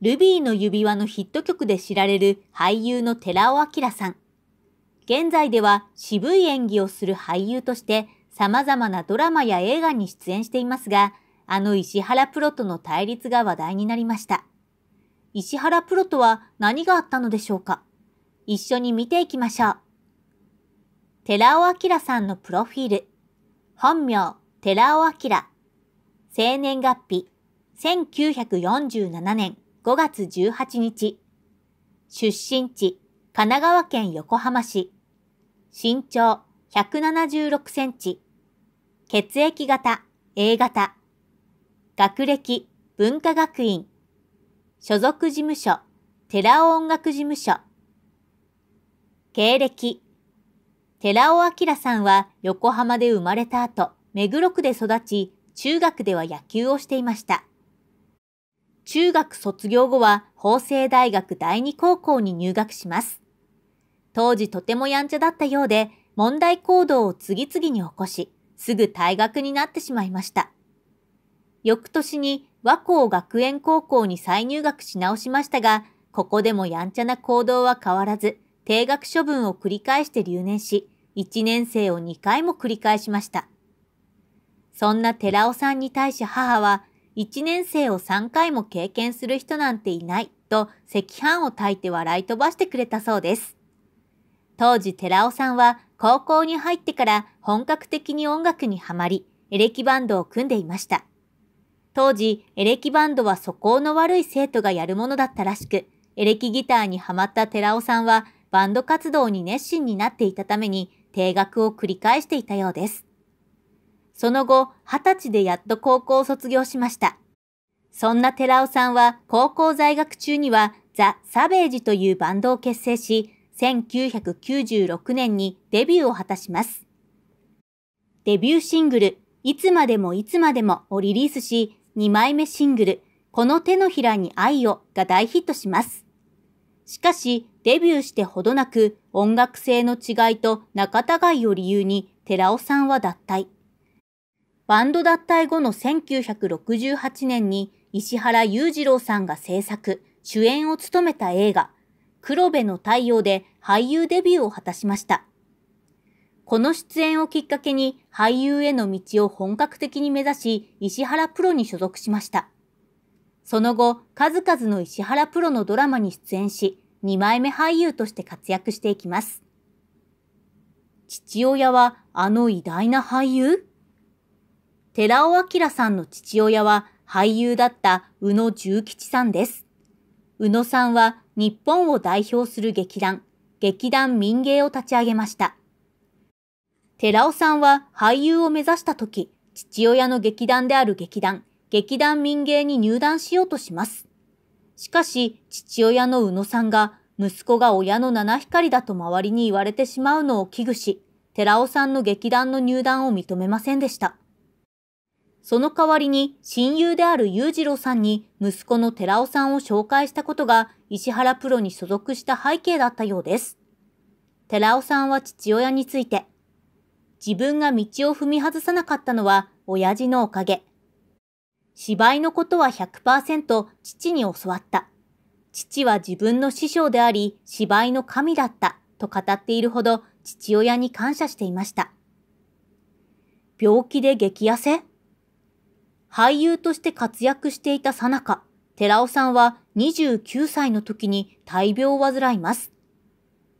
ルビーの指輪のヒット曲で知られる俳優の寺尾明さん。現在では渋い演技をする俳優として様々なドラマや映画に出演していますが、あの石原プロとの対立が話題になりました。石原プロとは何があったのでしょうか一緒に見ていきましょう。寺尾明さんのプロフィール。本名、寺尾明。生年月日、1947年5月18日。出身地、神奈川県横浜市。身長176センチ。血液型 A 型。学歴文化学院。所属事務所寺尾音楽事務所。経歴。寺尾明さんは横浜で生まれた後、目黒区で育ち、中学では野球をしていました。中学卒業後は法政大学第二高校に入学します。当時とてもやんちゃだったようで、問題行動を次々に起こし、すぐ退学になってしまいました。翌年に和光学園高校に再入学し直しましたが、ここでもやんちゃな行動は変わらず、定額処分を繰り返して留年し、1年生を2回も繰り返しました。そんな寺尾さんに対し母は、1年生を3回も経験する人なんていないと赤飯を焚いて笑い飛ばしてくれたそうです。当時寺尾さんは高校に入ってから本格的に音楽にはまり、エレキバンドを組んでいました。当時、エレキバンドは素行の悪い生徒がやるものだったらしく、エレキギターにハマった寺尾さんはバンド活動に熱心になっていたために、定額を繰り返していたようです。その後、二十歳でやっと高校を卒業しました。そんな寺尾さんは高校在学中にはザ・サベージというバンドを結成し、1996年にデビューを果たします。デビューシングル、いつまでもいつまでもをリリースし、2枚目シングル、この手のひらに愛をが大ヒットします。しかし、デビューしてほどなく音楽性の違いと仲違いを理由に寺尾さんは脱退。バンド脱退後の1968年に石原裕次郎さんが制作、主演を務めた映画、黒部の太陽で俳優デビューを果たしました。この出演をきっかけに俳優への道を本格的に目指し、石原プロに所属しました。その後、数々の石原プロのドラマに出演し、2枚目俳優として活躍していきます。父親はあの偉大な俳優寺尾明さんの父親は俳優だった宇野重吉さんです。宇野さんは日本を代表する劇団、劇団民芸を立ち上げました。寺尾さんは俳優を目指した時、父親の劇団である劇団、劇団民芸に入団しようとします。しかし、父親の宇野さんが、息子が親の七光だと周りに言われてしまうのを危惧し、寺尾さんの劇団の入団を認めませんでした。その代わりに親友である裕次郎さんに息子の寺尾さんを紹介したことが石原プロに所属した背景だったようです。寺尾さんは父親について、自分が道を踏み外さなかったのは親父のおかげ。芝居のことは100%父に教わった。父は自分の師匠であり芝居の神だったと語っているほど父親に感謝していました。病気で激痩せ俳優として活躍していたさなか、寺尾さんは29歳の時に大病を患います。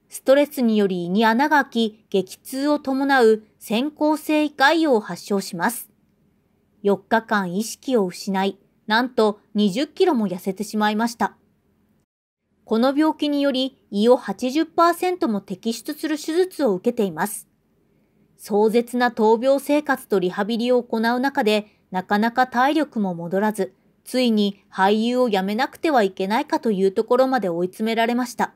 ストレスにより胃に穴が開き、激痛を伴う先行性胃潰瘍を発症します。4日間意識を失い、なんと20キロも痩せてしまいました。この病気により胃を80%も摘出する手術を受けています。壮絶な闘病生活とリハビリを行う中でなかなか体力も戻らず、ついに俳優を辞めなくてはいけないかというところまで追い詰められました。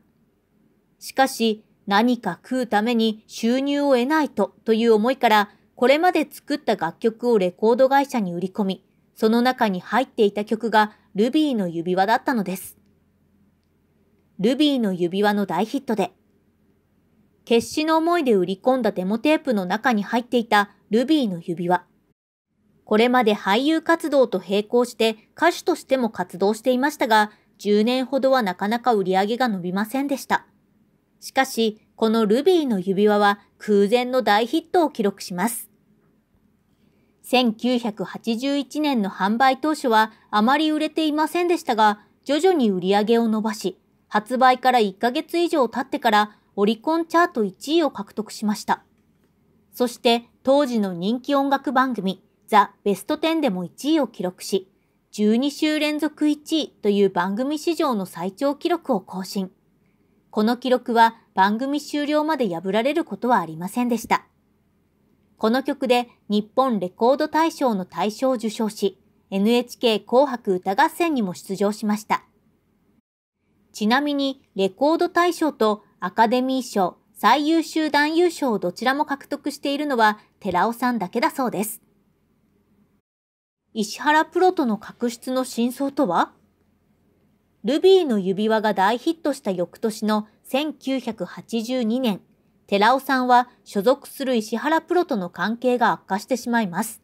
しかし、何か食うために収入を得ないとという思いから、これまで作った楽曲をレコード会社に売り込み、その中に入っていた曲がルビーの指輪だったのです。ルビーの指輪の大ヒットで、決死の思いで売り込んだデモテープの中に入っていたルビーの指輪。これまで俳優活動と並行して歌手としても活動していましたが、10年ほどはなかなか売り上げが伸びませんでした。しかし、このルビーの指輪は空前の大ヒットを記録します。1981年の販売当初はあまり売れていませんでしたが、徐々に売り上げを伸ばし、発売から1ヶ月以上経ってからオリコンチャート1位を獲得しました。そして当時の人気音楽番組、ザ・ベスト10でも1位を記録し、12週連続1位という番組史上の最長記録を更新。この記録は番組終了まで破られることはありませんでした。この曲で日本レコード大賞の大賞を受賞し、NHK 紅白歌合戦にも出場しました。ちなみに、レコード大賞とアカデミー賞最優秀男優賞をどちらも獲得しているのは寺尾さんだけだそうです。石原プロとの確執の真相とはルビーの指輪が大ヒットした翌年の1982年、寺尾さんは所属する石原プロとの関係が悪化してしまいます。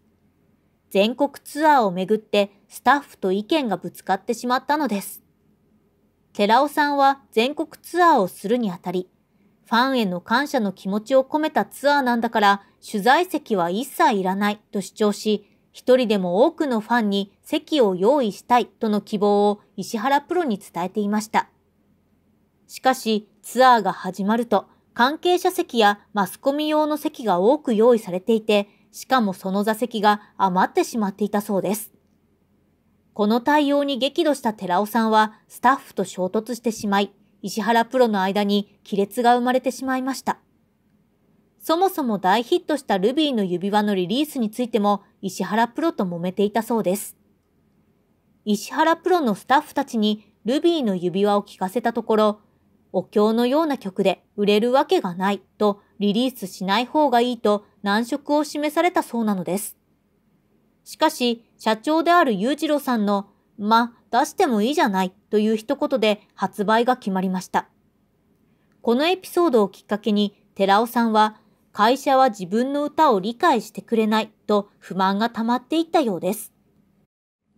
全国ツアーをめぐってスタッフと意見がぶつかってしまったのです。寺尾さんは全国ツアーをするにあたり、ファンへの感謝の気持ちを込めたツアーなんだから取材席は一切いらないと主張し、一人でも多くのファンに席を用意したいとの希望を石原プロに伝えていました。しかし、ツアーが始まると、関係者席やマスコミ用の席が多く用意されていて、しかもその座席が余ってしまっていたそうです。この対応に激怒した寺尾さんはスタッフと衝突してしまい、石原プロの間に亀裂が生まれてしまいました。そもそも大ヒットしたルビーの指輪のリリースについても石原プロと揉めていたそうです。石原プロのスタッフたちにルビーの指輪を聞かせたところ、お経のような曲で売れるわけがないとリリースしない方がいいと難色を示されたそうなのです。しかし、社長である裕次郎さんの、ま、出してもいいじゃないという一言で発売が決まりました。このエピソードをきっかけに、寺尾さんは会社は自分の歌を理解してくれないと不満が溜まっていったようです。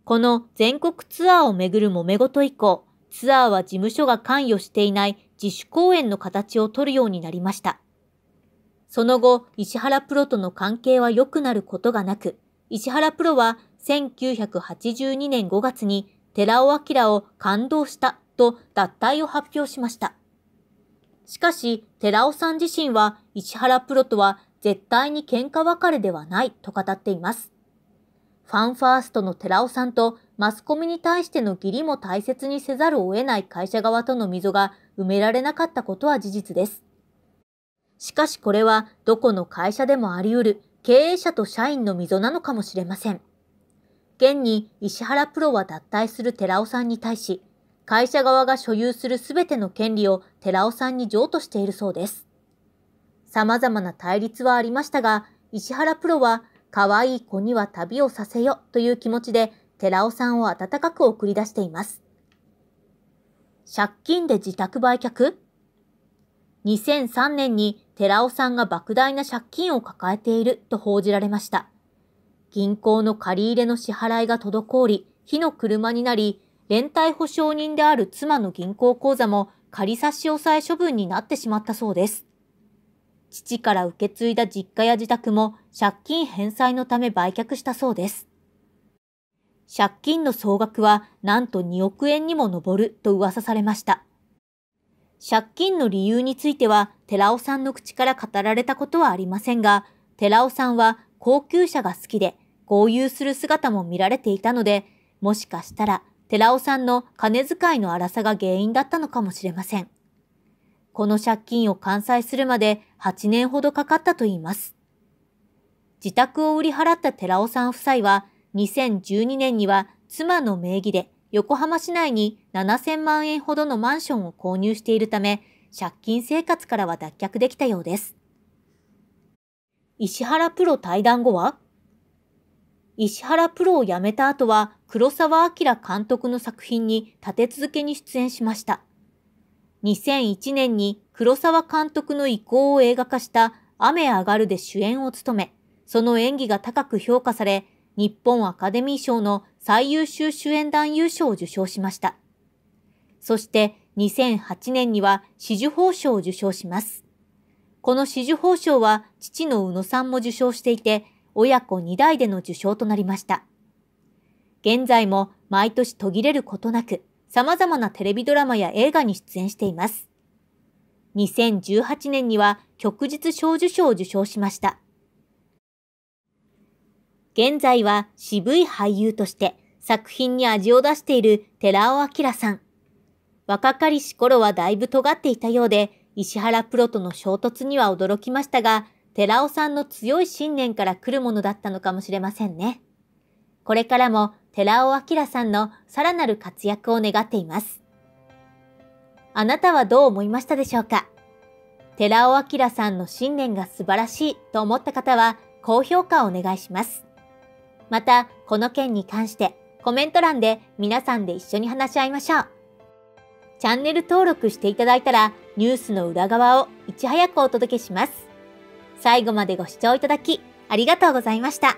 この全国ツアーをめぐる揉め事以降、ツアーは事務所が関与していない自主公演の形をとるようになりました。その後、石原プロとの関係は良くなることがなく、石原プロは1982年5月に寺尾明を感動したと脱退を発表しました。しかし、寺尾さん自身は石原プロとは絶対に喧嘩別れではないと語っています。ファンファーストの寺尾さんとマスコミに対しての義理も大切にせざるを得ない会社側との溝が埋められなかったことは事実です。しかしこれはどこの会社でもあり得る経営者と社員の溝なのかもしれません。現に石原プロは脱退する寺尾さんに対し、会社側が所有する全ての権利を寺尾さんに譲渡しているそうです。様々な対立はありましたが、石原プロは、可愛い子には旅をさせよという気持ちで、寺尾さんを温かく送り出しています。借金で自宅売却 ?2003 年に寺尾さんが莫大な借金を抱えていると報じられました。銀行の借り入れの支払いが滞り、火の車になり、連帯保証人である妻の銀行口座も仮差し押さえ処分になってしまったそうです。父から受け継いだ実家や自宅も借金返済のため売却したそうです。借金の総額はなんと2億円にも上ると噂されました。借金の理由については寺尾さんの口から語られたことはありませんが、寺尾さんは高級車が好きで、豪遊する姿も見られていたので、もしかしたら寺尾さんの金遣いの荒さが原因だったのかもしれません。この借金を完済するまで8年ほどかかったといいます。自宅を売り払った寺尾さん夫妻は2012年には妻の名義で横浜市内に7000万円ほどのマンションを購入しているため借金生活からは脱却できたようです。石原プロ対談後は石原プロを辞めた後は黒澤明監督の作品に立て続けに出演しました。2001年に黒沢監督の意向を映画化した雨上がるで主演を務め、その演技が高く評価され、日本アカデミー賞の最優秀主演男優賞を受賞しました。そして2008年には紫綬褒章を受賞します。この紫綬褒章は父の宇野さんも受賞していて、親子2代での受賞となりました。現在も毎年途切れることなく、様々なテレビドラマや映画に出演しています。2018年には旭日小綬章を受賞しました。現在は渋い俳優として作品に味を出している寺尾明さん。若かりし頃はだいぶ尖っていたようで、石原プロとの衝突には驚きましたが、寺尾さんの強い信念から来るものだったのかもしれませんね。これからも寺尾明さんのさらなる活躍を願っています。あなたはどう思いましたでしょうか寺尾明さんの信念が素晴らしいと思った方は高評価をお願いします。また、この件に関してコメント欄で皆さんで一緒に話し合いましょう。チャンネル登録していただいたらニュースの裏側をいち早くお届けします。最後までご視聴いただき、ありがとうございました。